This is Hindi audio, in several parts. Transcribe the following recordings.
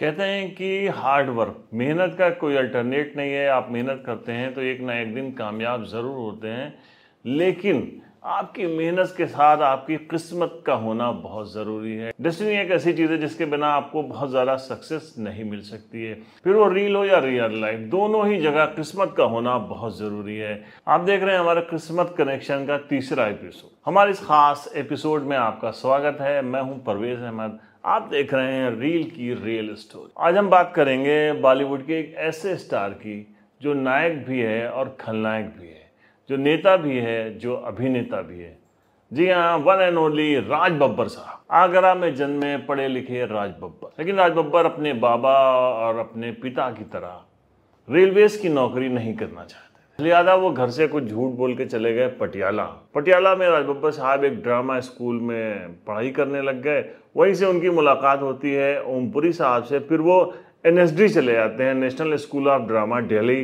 कहते हैं कि हार्ड वर्क मेहनत का कोई अल्टरनेट नहीं है आप मेहनत करते हैं तो एक ना एक दिन कामयाब ज़रूर होते हैं लेकिन आपकी मेहनत के साथ आपकी किस्मत का होना बहुत ज़रूरी है डेस्टिनी एक ऐसी चीज़ है जिसके बिना आपको बहुत ज़्यादा सक्सेस नहीं मिल सकती है फिर वो रील हो या रियल लाइफ दोनों ही जगह किस्मत का होना बहुत ज़रूरी है आप देख रहे हैं हमारा किस्मत कनेक्शन का तीसरा एपिसोड हमारे इस खास एपिसोड में आपका स्वागत है मैं हूँ परवेज अहमद आप देख रहे हैं रील की रियल स्टोरी आज हम बात करेंगे बॉलीवुड के एक ऐसे स्टार की जो नायक भी है और खलनायक भी है जो नेता भी है जो अभिनेता भी है जी हाँ one and only Raj Babbar साहब आगरा में जन्मे पढ़े लिखे राज बब्बर लेकिन राज बब्बर अपने बाबा और अपने पिता की तरह रेलवेज की नौकरी नहीं करना चाहते लिहाजा वो घर से कुछ झूठ बोल के चले गए पटियाला पटियाला में राज साहब एक ड्रामा स्कूल में पढ़ाई करने लग गए वहीं से उनकी मुलाकात होती है ओमपुरी साहब से फिर वो एन चले जाते हैं National School of Drama Delhi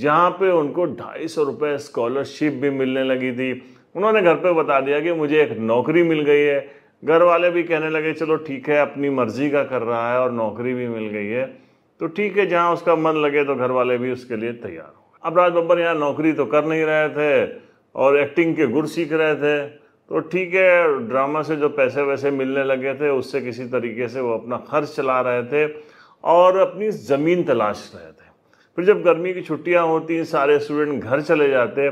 जहाँ पे उनको ढाई सौ रुपये स्कॉलरशिप भी मिलने लगी थी उन्होंने घर पे बता दिया कि मुझे एक नौकरी मिल गई है घर वाले भी कहने लगे चलो ठीक है अपनी मर्जी का कर रहा है और नौकरी भी मिल गई है तो ठीक है जहाँ उसका मन लगे तो घर वाले भी उसके लिए तैयार अब राज बब्बर यहाँ नौकरी तो कर नहीं रहे थे और एक्टिंग के गुर सीख रहे थे तो ठीक है ड्रामा से जो पैसे वैसे मिलने लगे थे उससे किसी तरीके से वो अपना खर्च चला रहे थे और अपनी ज़मीन तलाश रहे थे फिर जब गर्मी की छुट्टियाँ होती सारे स्टूडेंट घर चले जाते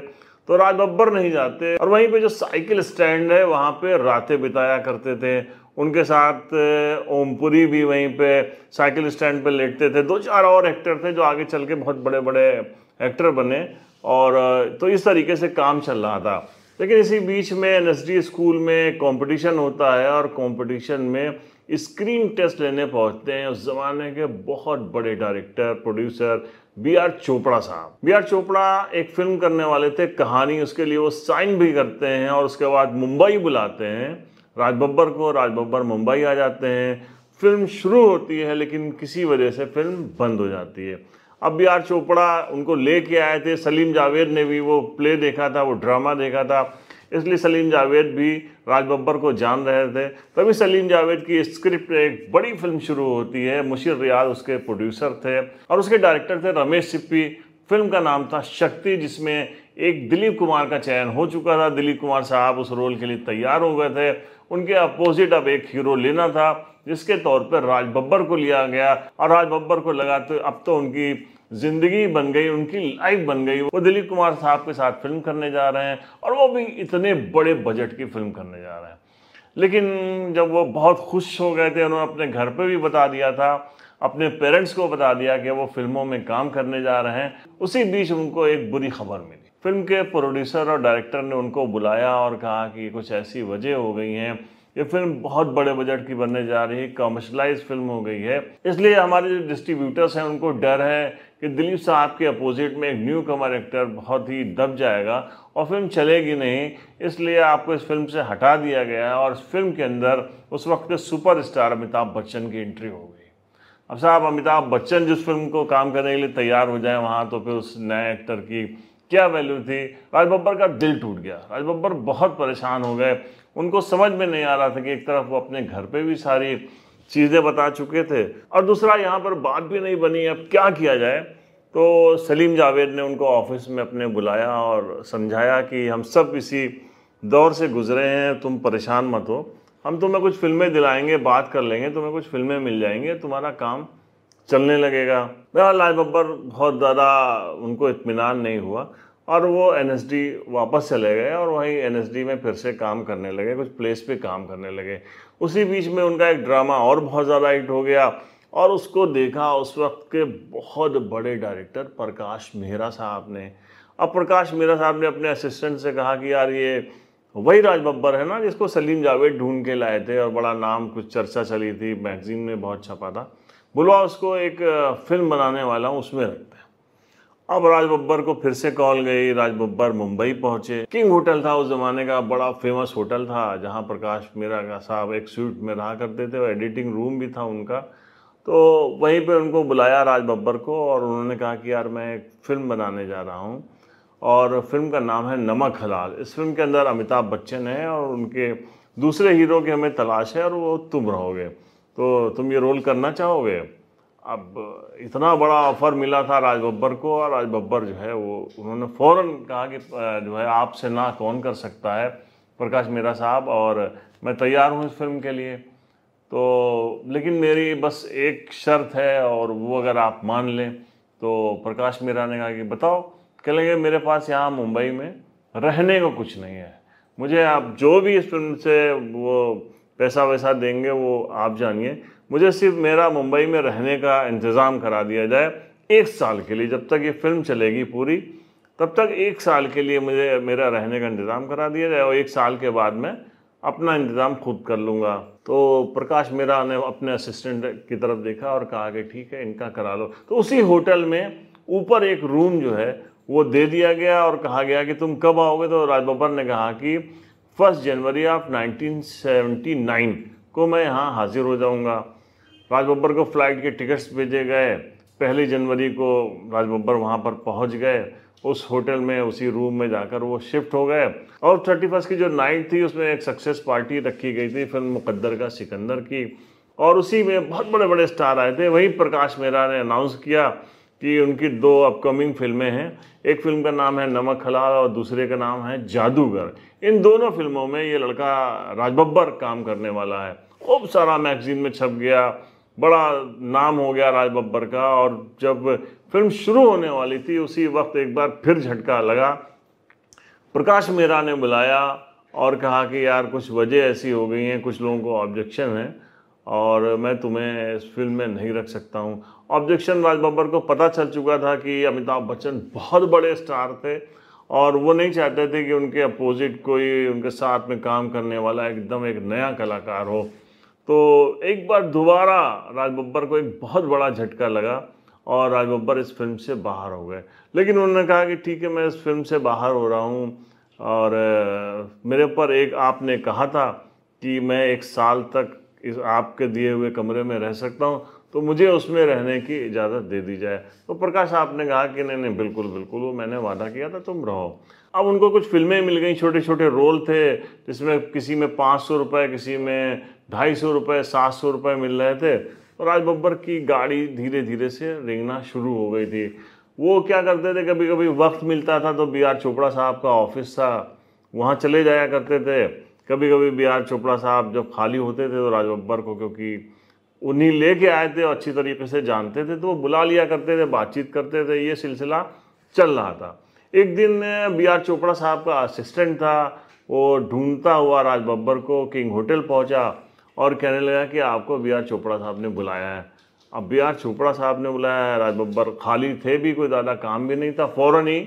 तो राज बब्बर नहीं जाते और वहीं पे जो साइकिल स्टैंड है वहाँ पे रातें बिताया करते थे उनके साथ ओमपुरी भी वहीं पे साइकिल स्टैंड पे लेटते थे दो चार और एक्टर थे जो आगे चल के बहुत बड़े बड़े एक्टर बने और तो इस तरीके से काम चल रहा था लेकिन इसी बीच में एन स्कूल में कंपटीशन होता है और कंपटीशन में स्क्रीन टेस्ट लेने पहुंचते हैं उस ज़माने के बहुत बड़े डायरेक्टर प्रोड्यूसर बी आर चोपड़ा साहब बी आर चोपड़ा एक फिल्म करने वाले थे कहानी उसके लिए वो साइन भी करते हैं और उसके बाद मुंबई बुलाते हैं राज बब्बर को राज बब्बर मुंबई आ जाते हैं फिल्म शुरू होती है लेकिन किसी वजह से फिल्म बंद हो जाती है अब बी आर चोपड़ा उनको ले के आए थे सलीम जावेद ने भी वो प्ले देखा था वो ड्रामा देखा था इसलिए सलीम जावेद भी राज बब्बर को जान रहे थे तभी सलीम जावेद की स्क्रिप्ट एक बड़ी फिल्म शुरू होती है मुशीर रियाज उसके प्रोड्यूसर थे और उसके डायरेक्टर थे रमेश सिप्पी फिल्म का नाम था शक्ति जिसमें एक दिलीप कुमार का चयन हो चुका था दिलीप कुमार साहब उस रोल के लिए तैयार हो गए थे उनके अपोजिट अब एक हीरो लेना था जिसके तौर पर राज बब्बर को लिया गया और राज बब्बर को लगा तो अब तो उनकी जिंदगी बन गई उनकी लाइफ बन गई वो दिलीप कुमार साहब के साथ फिल्म करने जा रहे हैं और वो भी इतने बड़े बजट की फिल्म करने जा रहे हैं लेकिन जब वो बहुत खुश हो गए थे उन्होंने अपने घर पे भी बता दिया था अपने पेरेंट्स को बता दिया कि वो फिल्मों में काम करने जा रहे हैं उसी बीच उनको एक बुरी खबर मिली फिल्म के प्रोड्यूसर और डायरेक्टर ने उनको बुलाया और कहा कि कुछ ऐसी वजह हो गई हैं ये फिल्म बहुत बड़े बजट की बनने जा रही है कमर्शलाइज फिल्म हो गई है इसलिए हमारे जो डिस्ट्रीब्यूटर्स हैं उनको डर है कि दिलीप साहब के अपोजिट में एक न्यू कमर एक्टर बहुत ही दब जाएगा और फिल्म चलेगी नहीं इसलिए आपको इस फिल्म से हटा दिया गया है और इस फिल्म के अंदर उस वक्त सुपर स्टार अमिताभ बच्चन की एंट्री हो गई अब साहब अमिताभ बच्चन जिस फिल्म को काम करने के लिए तैयार हो जाए वहाँ तो फिर उस नए एक्टर की क्या वैल्यू थी राज बब्बर का दिल टूट गया राज बब्बर बहुत परेशान हो गए उनको समझ में नहीं आ रहा था कि एक तरफ वो अपने घर पे भी सारी चीज़ें बता चुके थे और दूसरा यहाँ पर बात भी नहीं बनी अब क्या किया जाए तो सलीम जावेद ने उनको ऑफिस में अपने बुलाया और समझाया कि हम सब इसी दौर से गुजरे हैं तुम परेशान मत हो हम तुम्हें कुछ फिल्में दिलाएंगे बात कर लेंगे तुम्हें कुछ फिल्में मिल जाएंगे तुम्हारा काम चलने लगेगा बहरहाल लाल बब्बर बहुत ज़्यादा उनको इतमान नहीं हुआ और वो एन वापस चले गए और वहीं एन में फिर से काम करने लगे कुछ प्लेस पे काम करने लगे उसी बीच में उनका एक ड्रामा और बहुत ज़्यादा हिट हो गया और उसको देखा उस वक्त के बहुत बड़े डायरेक्टर प्रकाश मेहरा साहब ने अब प्रकाश मेहरा साहब ने अपने असिस्टेंट से कहा कि यार ये वही राज बब्बर है ना जिसको सलीम जावेद ढूंढ के लाए थे और बड़ा नाम कुछ चर्चा चली थी मैगजीन में बहुत छपा था बुलवा उसको एक फिल्म बनाने वाला हूँ उसमें रखते हैं अब राज बब्बर को फिर से कॉल गई राज बब्बर मुंबई पहुंचे किंग होटल था उस ज़माने का बड़ा फेमस होटल था जहाँ प्रकाश मेरा का साहब एक स्वीट में रहा करते थे और एडिटिंग रूम भी था उनका तो वहीं पे उनको बुलाया राज बब्बर को और उन्होंने कहा कि यार मैं एक फ़िल्म बनाने जा रहा हूँ और फिल्म का नाम है नमक हलाल इस फिल्म के अंदर अमिताभ बच्चन है और उनके दूसरे हीरो की हमें तलाश है और वो तुम रहोगे तो तुम ये रोल करना चाहोगे अब इतना बड़ा ऑफ़र मिला था राज बब्बर को और राज बब्बर जो है वो उन्होंने फ़ौर कहा कि जो है आपसे ना कौन कर सकता है प्रकाश मेरा साहब और मैं तैयार हूँ इस फिल्म के लिए तो लेकिन मेरी बस एक शर्त है और वो अगर आप मान लें तो प्रकाश मेरा ने कहा कि बताओ कह लेंगे मेरे पास यहाँ मुंबई में रहने को कुछ नहीं है मुझे आप जो भी इस फिल्म से वो पैसा वैसा देंगे वो आप जानिए मुझे सिर्फ मेरा मुंबई में रहने का इंतज़ाम करा दिया जाए एक साल के लिए जब तक ये फिल्म चलेगी पूरी तब तक एक साल के लिए मुझे मेरा रहने का इंतज़ाम करा दिया जाए और एक साल के बाद मैं अपना इंतज़ाम खुद कर लूँगा तो प्रकाश मेरा ने अपने असिस्टेंट की तरफ देखा और कहा कि ठीक है इनका करा लो तो उसी होटल में ऊपर एक रूम जो है वो दे दिया गया और कहा गया कि तुम कब आओगे तो राज बब्बर ने कहा कि फर्स्ट जनवरी ऑफ 1979 को मैं यहाँ हाज़िर हो जाऊँगा राज बब्बर को फ़्लाइट के टिकट्स भेजे गए पहली जनवरी को राज बब्बर वहाँ पर पहुँच गए उस होटल में उसी रूम में जाकर वो शिफ्ट हो गए और थर्टी फर्स्ट की जो नाइट थी उसमें एक सक्सेस पार्टी रखी गई थी फिल्म मुकद्दर का सिकंदर की और उसी में बहुत बड़े बड़े स्टार आए थे वहीं प्रकाश मेहरा ने अनाउंस किया कि उनकी दो अपकमिंग फिल्में हैं एक फिल्म का नाम है नमक हलाल और दूसरे का नाम है जादूगर इन दोनों फिल्मों में ये लड़का राज बब्बर काम करने वाला है खूब सारा मैगजीन में छप गया बड़ा नाम हो गया राज बब्बर का और जब फिल्म शुरू होने वाली थी उसी वक्त एक बार फिर झटका लगा प्रकाश मेहरा ने बुलाया और कहा कि यार कुछ वजह ऐसी हो गई हैं कुछ लोगों को ऑब्जेक्शन है और मैं तुम्हें इस फिल्म में नहीं रख सकता हूँ ऑब्जेक्शन राज बब्बर को पता चल चुका था कि अमिताभ बच्चन बहुत बड़े स्टार थे और वो नहीं चाहते थे कि उनके अपोजिट कोई उनके साथ में काम करने वाला एकदम एक नया कलाकार हो तो एक बार दोबारा राज बब्बर को एक बहुत बड़ा झटका लगा और राज बब्बर इस फिल्म से बाहर हो गए लेकिन उन्होंने कहा कि ठीक है मैं इस फिल्म से बाहर हो रहा हूँ और मेरे पर एक आपने कहा था कि मैं एक साल तक इस आपके दिए हुए कमरे में रह सकता हूँ तो मुझे उसमें रहने की इजाज़त दे दी जाए तो प्रकाश आपने कहा कि नहीं नहीं बिल्कुल बिल्कुल वो मैंने वादा किया था तुम रहो अब उनको कुछ फिल्में मिल गई छोटे छोटे रोल थे जिसमें किसी में पाँच सौ रुपये किसी में ढाई सौ रुपये सात सौ रुपये मिल रहे थे और तो राज बब्बर की गाड़ी धीरे धीरे से रेंगना शुरू हो गई थी वो क्या करते थे कभी कभी वक्त मिलता था तो बी आर चोपड़ा साहब का ऑफिस था वहाँ चले जाया करते थे कभी कभी बी आर चोपड़ा साहब जब खाली होते थे तो राज बब्बर को क्योंकि उन्हीं लेके आए थे और अच्छी तरीके से जानते थे तो वो बुला लिया करते थे बातचीत करते थे ये सिलसिला चल रहा था एक दिन बी आर चोपड़ा साहब का असिस्टेंट था वो ढूंढता हुआ राज बब्बर को किंग होटल पहुंचा और कहने लगा कि आपको बी आर चोपड़ा साहब ने बुलाया है अब बी आर चोपड़ा साहब ने बुलाया है राज बब्बर खाली थे भी कोई ज़्यादा काम भी नहीं था फ़ौर ही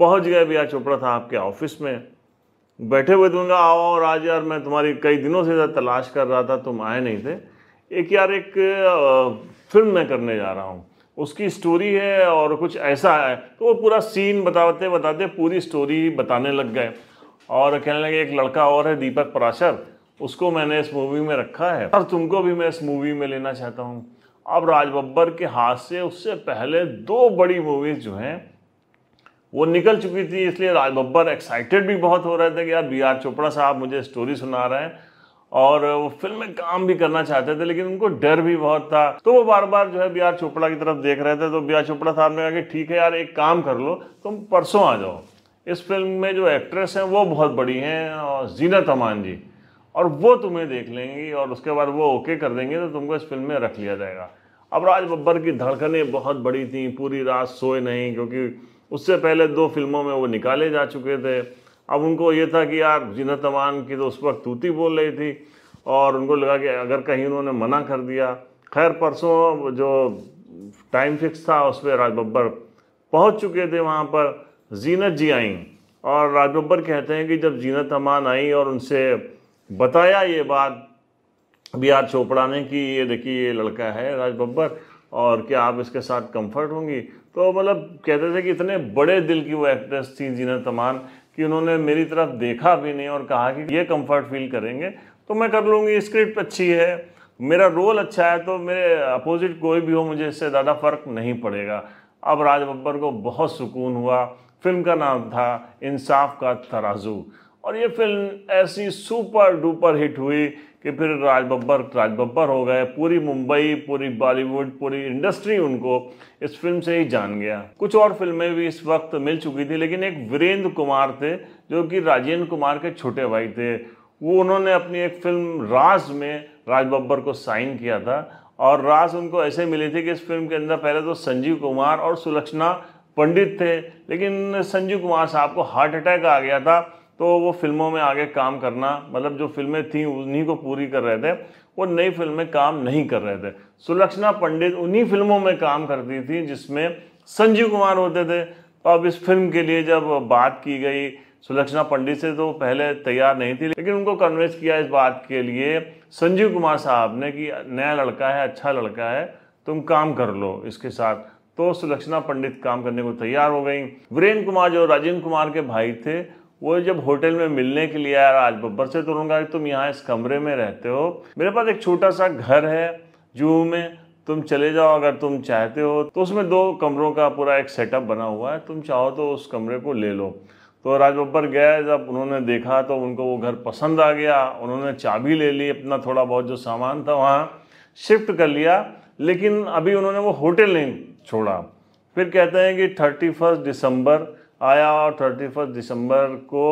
पहुँच गए बी आर चोपड़ा साहब के ऑफिस में बैठे हुए दूंगा आओ और आज यार मैं तुम्हारी कई दिनों से तलाश कर रहा था तुम आए नहीं थे एक यार एक फिल्म मैं करने जा रहा हूँ उसकी स्टोरी है और कुछ ऐसा है तो वो पूरा सीन बताते बताते पूरी स्टोरी बताने लग गए और कहने लगे एक लड़का और है दीपक पराशर उसको मैंने इस मूवी में रखा है और तुमको भी मैं इस मूवी में लेना चाहता हूँ अब राज बब्बर के हाथ से उससे पहले दो बड़ी मूवीज़ जो हैं वो निकल चुकी थी इसलिए राज बब्बर एक्साइटेड भी बहुत हो रहे थे कि यार बी आर चोपड़ा साहब मुझे स्टोरी सुना रहे हैं और वो फिल्म में काम भी करना चाहते थे लेकिन उनको डर भी बहुत था तो वो बार बार जो है बी आर चोपड़ा की तरफ देख रहे थे तो बी आर चोपड़ा साहब ने कहा कि ठीक है यार एक काम कर लो तुम परसों आ जाओ इस फिल्म में जो एक्ट्रेस हैं वो बहुत बड़ी हैं और जीना तमान जी और वो तुम्हें देख लेंगी और उसके बाद वो ओके कर देंगे तो तुमको इस फिल्म में रख लिया जाएगा अब राज बब्बर की धड़कनें बहुत बड़ी थी पूरी रात सोए नहीं क्योंकि उससे पहले दो फिल्मों में वो निकाले जा चुके थे अब उनको ये था कि यार जिनत अमान की तो उस वक्त तूती बोल रही थी और उनको लगा कि अगर कहीं उन्होंने मना कर दिया खैर परसों जो टाइम फिक्स था उस पर राज बब्बर पहुँच चुके थे वहाँ पर जीनत जी आई और राज बब्बर कहते हैं कि जब जीनत अमान आई और उनसे बताया ये बात बी आर चोपड़ा ने कि ये देखिए ये लड़का है राज बब्बर और क्या आप इसके साथ कंफर्ट होंगी तो मतलब कहते थे कि इतने बड़े दिल की वो एक्ट्रेस थी जीना तमान कि उन्होंने मेरी तरफ देखा भी नहीं और कहा कि ये कंफर्ट फील करेंगे तो मैं कर लूँगी स्क्रिप्ट अच्छी है मेरा रोल अच्छा है तो मेरे अपोजिट कोई भी हो मुझे इससे ज़्यादा फ़र्क नहीं पड़ेगा अब राज बब्बर को बहुत सुकून हुआ फिल्म का नाम था इंसाफ का तराजू और ये फिल्म ऐसी सुपर डुपर हिट हुई कि फिर राज बब्बर राज बब्बर हो गए पूरी मुंबई पूरी बॉलीवुड पूरी इंडस्ट्री उनको इस फिल्म से ही जान गया कुछ और फिल्में भी इस वक्त मिल चुकी थी लेकिन एक वीरेंद्र कुमार थे जो कि राजेंद्र कुमार के छोटे भाई थे वो उन्होंने अपनी एक फिल्म राज में राज बब्बर को साइन किया था और राज उनको ऐसे मिली थी कि इस फिल्म के अंदर पहले तो संजीव कुमार और सुलक्षणा पंडित थे लेकिन संजीव कुमार साहब को हार्ट अटैक आ गया था तो वो फिल्मों में आगे काम करना मतलब जो फिल्में थीं उन्हीं को पूरी कर रहे थे वो नई फिल्म में काम नहीं कर रहे थे सुलक्षणा पंडित उन्हीं फिल्मों में काम करती थी जिसमें संजीव कुमार होते थे तो अब इस फिल्म के लिए जब बात की गई सुलक्षणा पंडित से तो पहले तैयार नहीं थी लेकिन उनको कन्विंस किया इस बात के लिए संजीव कुमार साहब ने कि नया लड़का है अच्छा लड़का है तुम काम कर लो इसके साथ तो सुलक्षणा पंडित काम करने को तैयार हो गई वीरेंद्र कुमार जो राजेंद्र कुमार के भाई थे वो जब होटल में मिलने के लिए आया राज बब्बर से तो उन्होंने कहा तुम यहाँ इस कमरे में रहते हो मेरे पास एक छोटा सा घर है जूहू में तुम चले जाओ अगर तुम चाहते हो तो उसमें दो कमरों का पूरा एक सेटअप बना हुआ है तुम चाहो तो उस कमरे को ले लो तो राज बब्बर गए जब उन्होंने देखा तो उनको वो घर पसंद आ गया उन्होंने चाबी ले ली अपना थोड़ा बहुत जो सामान था वहाँ शिफ्ट कर लिया लेकिन अभी उन्होंने वो होटल नहीं छोड़ा फिर कहते हैं कि थर्टी फर्स्ट दिसंबर आया और थर्टी फर्स्ट दिसंबर को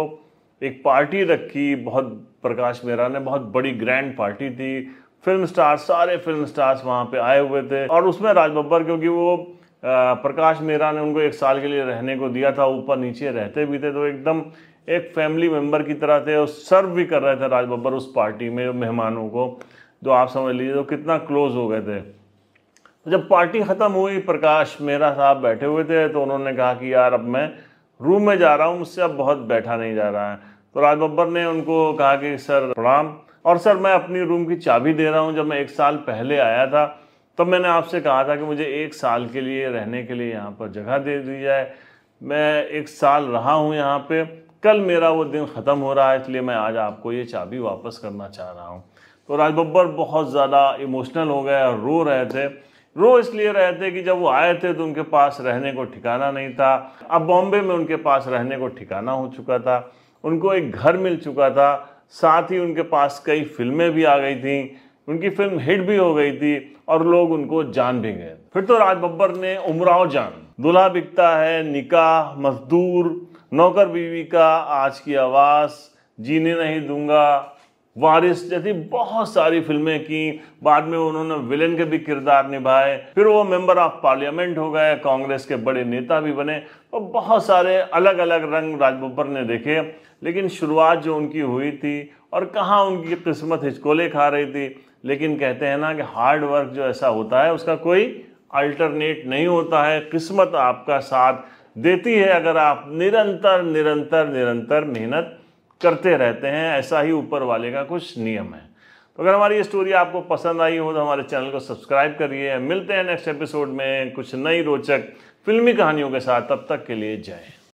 एक पार्टी रखी बहुत प्रकाश मेहरा ने बहुत बड़ी ग्रैंड पार्टी थी फिल्म स्टार सारे फिल्म स्टार्स वहाँ पे आए हुए थे और उसमें राज बब्बर क्योंकि वो प्रकाश मेहरा ने उनको एक साल के लिए रहने को दिया था ऊपर नीचे रहते भी थे तो एकदम एक फैमिली मेम्बर की तरह थे और सर्व भी कर रहे थे राज बब्बर उस पार्टी में मेहमानों को जो तो आप समझ लीजिए तो कितना क्लोज हो गए थे जब पार्टी ख़त्म हुई प्रकाश मेहरा साहब बैठे हुए थे तो उन्होंने कहा कि यार अब मैं रूम में जा रहा हूँ मुझसे अब बहुत बैठा नहीं जा रहा है तो राज बब्बर ने उनको कहा कि सर प्रणाम और सर मैं अपनी रूम की चाबी दे रहा हूँ जब मैं एक साल पहले आया था तब तो मैंने आपसे कहा था कि मुझे एक साल के लिए रहने के लिए यहाँ पर जगह दे दी जाए मैं एक साल रहा हूँ यहाँ पे कल मेरा वो दिन ख़त्म हो रहा है इसलिए मैं आज आपको ये चाबी वापस करना चाह रहा हूँ तो राज बब्बर बहुत ज़्यादा इमोशनल हो गए और रो रहे थे रो इसलिए रहे थे कि जब वो आए थे तो उनके पास रहने को ठिकाना नहीं था अब बॉम्बे में उनके पास रहने को ठिकाना हो चुका था उनको एक घर मिल चुका था साथ ही उनके पास कई फिल्में भी आ गई थी उनकी फिल्म हिट भी हो गई थी और लोग उनको जान भी गए फिर तो राज बब्बर ने उमराव जान दुल्हा बिकता है निकाह मजदूर नौकर बीवी का आज की आवाज़ जीने नहीं दूंगा वारिस जैसी बहुत सारी फिल्में की बाद में उन्होंने विलेन के भी किरदार निभाए फिर वो मेंबर ऑफ पार्लियामेंट हो गए कांग्रेस के बड़े नेता भी बने और तो बहुत सारे अलग अलग रंग राज ने देखे लेकिन शुरुआत जो उनकी हुई थी और कहाँ उनकी किस्मत हिचकोले खा रही थी लेकिन कहते हैं ना कि हार्ड वर्क जो ऐसा होता है उसका कोई अल्टरनेट नहीं होता है किस्मत आपका साथ देती है अगर आप निरंतर निरंतर निरंतर मेहनत करते रहते हैं ऐसा ही ऊपर वाले का कुछ नियम है तो अगर हमारी ये स्टोरी आपको पसंद आई हो तो हमारे चैनल को सब्सक्राइब करिए मिलते हैं नेक्स्ट एपिसोड में कुछ नई रोचक फिल्मी कहानियों के साथ तब तक के लिए जय